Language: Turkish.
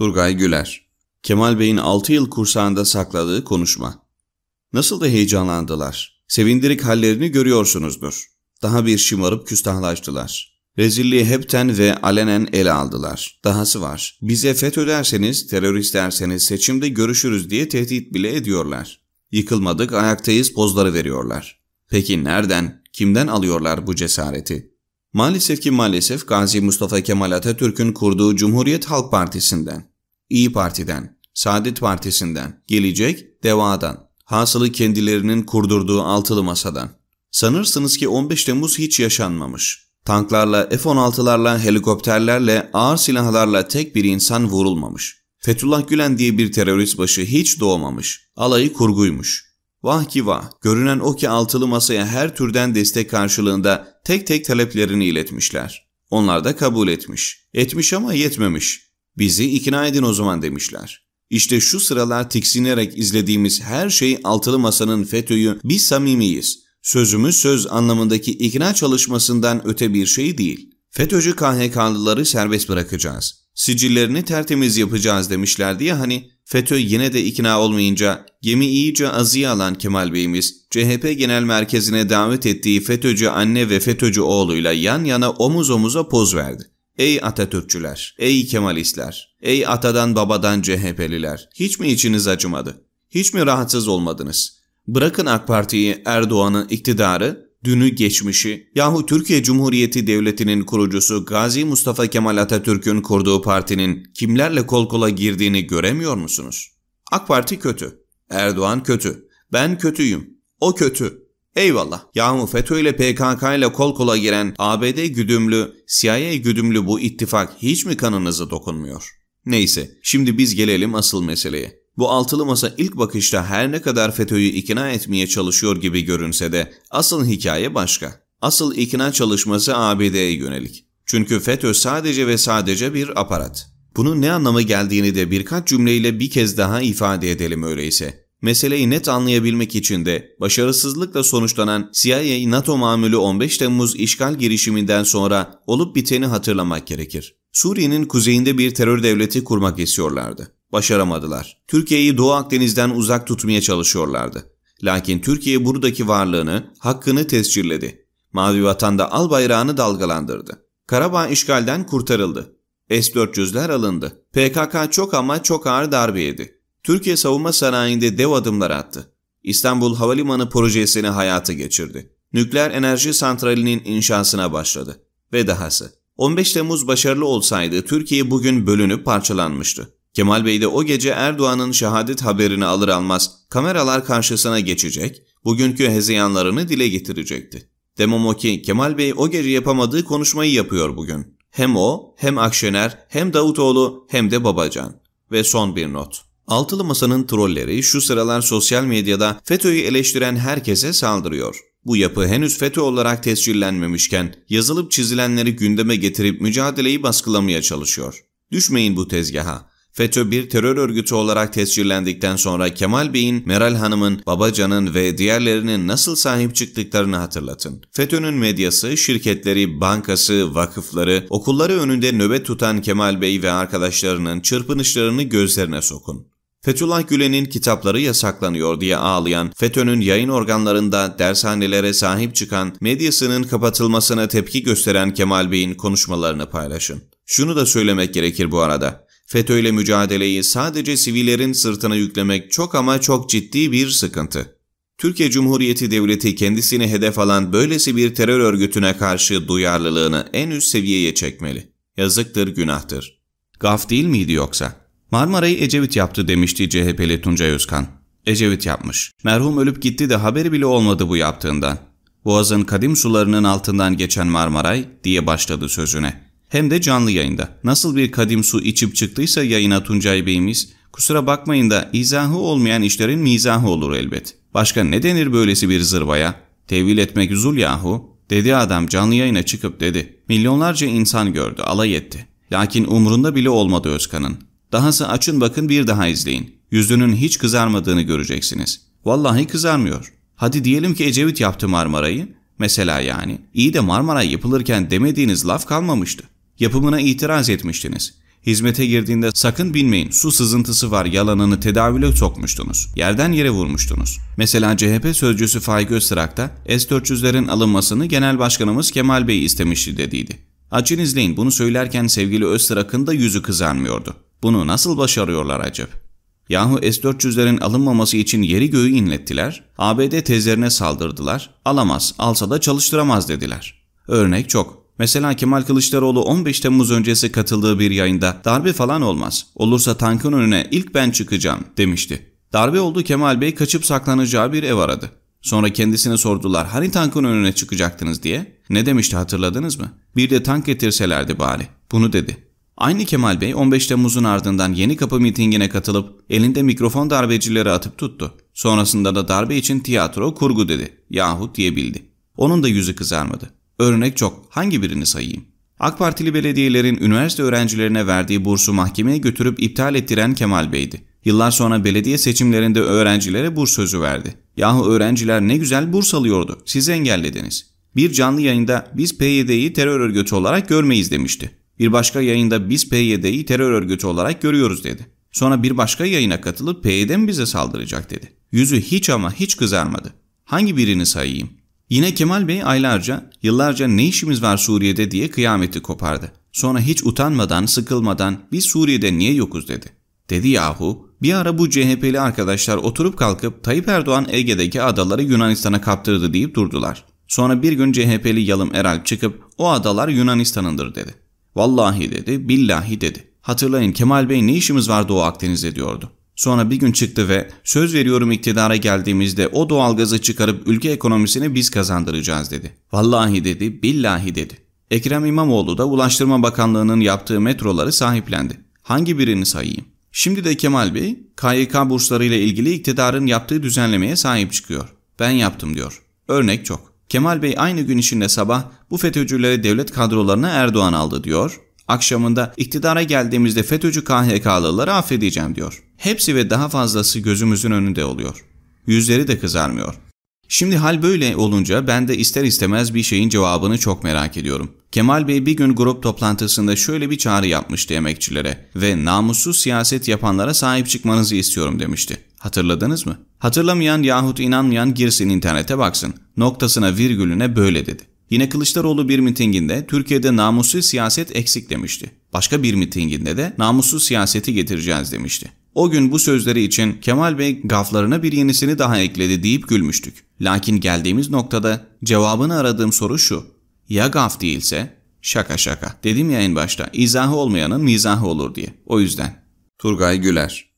Turgay Güler Kemal Bey'in 6 yıl kursağında sakladığı konuşma. Nasıl da heyecanlandılar. Sevindirik hallerini görüyorsunuzdur. Daha bir şımarıp küstahlaştılar. Rezilliği hepten ve alenen ele aldılar. Dahası var. Bize FETÖ derseniz, terörist derseniz seçimde görüşürüz diye tehdit bile ediyorlar. Yıkılmadık, ayaktayız pozları veriyorlar. Peki nereden, kimden alıyorlar bu cesareti? Maalesef ki maalesef Gazi Mustafa Kemal Atatürk'ün kurduğu Cumhuriyet Halk Partisi'nden. İyi Parti'den, Saadet Partisi'nden, Gelecek, Deva'dan, hasılı kendilerinin kurdurduğu altılı masadan. Sanırsınız ki 15 Temmuz hiç yaşanmamış. Tanklarla, F-16'larla, helikopterlerle, ağır silahlarla tek bir insan vurulmamış. Fethullah Gülen diye bir terörist başı hiç doğmamış. Alayı kurguymuş. Vah ki vah, görünen o ki altılı masaya her türden destek karşılığında tek tek taleplerini iletmişler. Onlar da kabul etmiş. Etmiş ama yetmemiş. Bizi ikna edin o zaman demişler. İşte şu sıralar tiksinerek izlediğimiz her şey altılı masanın FETÖ'yü Biz samimiyiz. Sözümüz söz anlamındaki ikna çalışmasından öte bir şey değil. FETÖ'cü KHK'lıları serbest bırakacağız. Sicillerini tertemiz yapacağız demişlerdi ya hani FETÖ yine de ikna olmayınca gemi iyice azıya alan Kemal Bey'imiz CHP Genel Merkezi'ne davet ettiği FETÖ'cü anne ve FETÖ'cü oğluyla yan yana omuz omuza poz verdi. Ey Atatürkçüler, ey Kemalistler, ey atadan babadan CHP'liler, hiç mi içiniz acımadı? Hiç mi rahatsız olmadınız? Bırakın AK Parti'yi, Erdoğan'ın iktidarı, dünü, geçmişi yahu Türkiye Cumhuriyeti Devleti'nin kurucusu Gazi Mustafa Kemal Atatürk'ün kurduğu partinin kimlerle kol kola girdiğini göremiyor musunuz? AK Parti kötü, Erdoğan kötü, ben kötüyüm, o kötü, Eyvallah. Yahu FETÖ ile PKK ile kol kola giren ABD güdümlü, CIA güdümlü bu ittifak hiç mi kanınızı dokunmuyor? Neyse, şimdi biz gelelim asıl meseleye. Bu altılı masa ilk bakışta her ne kadar FETÖ'yü ikna etmeye çalışıyor gibi görünse de asıl hikaye başka. Asıl ikna çalışması ABD'ye yönelik. Çünkü FETÖ sadece ve sadece bir aparat. Bunun ne anlama geldiğini de birkaç cümleyle bir kez daha ifade edelim öyleyse. Meseleyi net anlayabilmek için de başarısızlıkla sonuçlanan CIA NATO mamülü 15 Temmuz işgal girişiminden sonra olup biteni hatırlamak gerekir. Suriye'nin kuzeyinde bir terör devleti kurmak istiyorlardı. Başaramadılar. Türkiye'yi Doğu Akdeniz'den uzak tutmaya çalışıyorlardı. Lakin Türkiye buradaki varlığını, hakkını tescilledi. Mavi Vatan'da al bayrağını dalgalandırdı. Karabağ işgalden kurtarıldı. S-400'ler alındı. PKK çok ama çok ağır darbe yedi. Türkiye savunma sanayinde dev adımlar attı. İstanbul Havalimanı projesini hayata geçirdi. Nükleer enerji santralinin inşasına başladı ve dahası. 15 Temmuz başarılı olsaydı Türkiye bugün bölünüp parçalanmıştı. Kemal Bey de o gece Erdoğan'ın şehadet haberini alır almaz kameralar karşısına geçecek, bugünkü hezeyanlarını dile getirecekti. Demem o ki Kemal Bey o gece yapamadığı konuşmayı yapıyor bugün. Hem o, hem Akşener, hem Davutoğlu, hem de Babacan. Ve son bir not. Altılı Masa'nın trolleri şu sıralar sosyal medyada FETÖ'yü eleştiren herkese saldırıyor. Bu yapı henüz FETÖ olarak tescillenmemişken yazılıp çizilenleri gündeme getirip mücadeleyi baskılamaya çalışıyor. Düşmeyin bu tezgaha. FETÖ bir terör örgütü olarak tescillendikten sonra Kemal Bey'in, Meral Hanım'ın, Babacan'ın ve diğerlerinin nasıl sahip çıktıklarını hatırlatın. FETÖ'nün medyası, şirketleri, bankası, vakıfları, okulları önünde nöbet tutan Kemal Bey ve arkadaşlarının çırpınışlarını gözlerine sokun. Fethullah Gülen'in kitapları yasaklanıyor diye ağlayan, FETÖ'nün yayın organlarında dershanelere sahip çıkan, medyasının kapatılmasına tepki gösteren Kemal Bey'in konuşmalarını paylaşın. Şunu da söylemek gerekir bu arada. FETÖ ile mücadeleyi sadece sivillerin sırtına yüklemek çok ama çok ciddi bir sıkıntı. Türkiye Cumhuriyeti Devleti kendisini hedef alan böylesi bir terör örgütüne karşı duyarlılığını en üst seviyeye çekmeli. Yazıktır, günahtır. Gaf değil miydi yoksa? Marmara'yı Ecevit yaptı demişti CHP'li Tuncay Özkan. Ecevit yapmış. Merhum ölüp gitti de haberi bile olmadı bu yaptığından. Boğaz'ın kadim sularının altından geçen Marmaray diye başladı sözüne. Hem de canlı yayında. Nasıl bir kadim su içip çıktıysa yayına Tuncay Bey'imiz, kusura bakmayın da izahı olmayan işlerin mizahı olur elbet. Başka ne denir böylesi bir zırvaya? Tevil etmek üzül yahu. Dedi adam canlı yayına çıkıp dedi. Milyonlarca insan gördü, alay etti. Lakin umrunda bile olmadı Özkan'ın. Dahası açın bakın bir daha izleyin. Yüzünün hiç kızarmadığını göreceksiniz. Vallahi kızarmıyor. Hadi diyelim ki Ecevit yaptı Marmara'yı. Mesela yani. iyi de Marmara yapılırken demediğiniz laf kalmamıştı. Yapımına itiraz etmiştiniz. Hizmete girdiğinde sakın binmeyin su sızıntısı var yalanını tedavüle sokmuştunuz. Yerden yere vurmuştunuz. Mesela CHP sözcüsü Faik Öztrak da S-400'lerin alınmasını Genel Başkanımız Kemal Bey istemişti dediydi. Açın izleyin bunu söylerken sevgili Öztrak'ın da yüzü kızarmıyordu. Bunu nasıl başarıyorlar acaba? Yahu S-400'lerin alınmaması için yeri göğü inlettiler, ABD tezlerine saldırdılar, alamaz, alsa da çalıştıramaz dediler. Örnek çok. Mesela Kemal Kılıçdaroğlu 15 Temmuz öncesi katıldığı bir yayında darbe falan olmaz, olursa tankın önüne ilk ben çıkacağım demişti. Darbe oldu Kemal Bey kaçıp saklanacağı bir ev aradı. Sonra kendisine sordular hani tankın önüne çıkacaktınız diye. Ne demişti hatırladınız mı? Bir de tank getirselerdi bari. Bunu dedi. Aynı Kemal Bey 15 Temmuz'un ardından Yeni Kapı mitingine katılıp elinde mikrofon darbecileri atıp tuttu. Sonrasında da darbe için tiyatro kurgu dedi yahut diyebildi. Onun da yüzü kızarmadı. Örnek çok. Hangi birini sayayım? AK Partili belediyelerin üniversite öğrencilerine verdiği bursu mahkemeye götürüp iptal ettiren Kemal Bey'di. Yıllar sonra belediye seçimlerinde öğrencilere burs sözü verdi. Yahu öğrenciler ne güzel burs alıyordu, siz engellediniz. Bir canlı yayında biz PYD'yi terör örgütü olarak görmeyiz demişti. Bir başka yayında biz PYD'yi terör örgütü olarak görüyoruz dedi. Sonra bir başka yayına katılıp PYD mi bize saldıracak dedi. Yüzü hiç ama hiç kızarmadı. Hangi birini sayayım? Yine Kemal Bey aylarca, yıllarca ne işimiz var Suriye'de diye kıyameti kopardı. Sonra hiç utanmadan, sıkılmadan biz Suriye'de niye yokuz dedi. Dedi yahu, bir ara bu CHP'li arkadaşlar oturup kalkıp Tayyip Erdoğan Ege'deki adaları Yunanistan'a kaptırdı deyip durdular. Sonra bir gün CHP'li Yalım Eral çıkıp o adalar Yunanistan'ındır dedi. Vallahi dedi, billahi dedi. Hatırlayın Kemal Bey ne işimiz var Doğu Akdeniz'de diyordu. Sonra bir gün çıktı ve söz veriyorum iktidara geldiğimizde o doğalgazı çıkarıp ülke ekonomisini biz kazandıracağız dedi. Vallahi dedi, billahi dedi. Ekrem İmamoğlu da Ulaştırma Bakanlığı'nın yaptığı metroları sahiplendi. Hangi birini sayayım? Şimdi de Kemal Bey, KYK burslarıyla ilgili iktidarın yaptığı düzenlemeye sahip çıkıyor. Ben yaptım diyor. Örnek çok. Kemal Bey aynı gün içinde sabah bu FETÖ'cüleri devlet kadrolarına Erdoğan aldı diyor. Akşamında iktidara geldiğimizde FETÖ'cü KHK'lıları affedeceğim diyor. Hepsi ve daha fazlası gözümüzün önünde oluyor. Yüzleri de kızarmıyor. Şimdi hal böyle olunca ben de ister istemez bir şeyin cevabını çok merak ediyorum. Kemal Bey bir gün grup toplantısında şöyle bir çağrı yapmıştı emekçilere ve namussuz siyaset yapanlara sahip çıkmanızı istiyorum demişti. Hatırladınız mı? Hatırlamayan yahut inanmayan girsin internete baksın. Noktasına virgülüne böyle dedi. Yine Kılıçdaroğlu bir mitinginde Türkiye'de namussuz siyaset eksik demişti. Başka bir mitinginde de namussuz siyaseti getireceğiz demişti. O gün bu sözleri için Kemal Bey gaflarına bir yenisini daha ekledi deyip gülmüştük. Lakin geldiğimiz noktada cevabını aradığım soru şu. Ya gaf değilse? Şaka şaka. Dedim ya en başta. İzahı olmayanın mizahı olur diye. O yüzden. Turgay Güler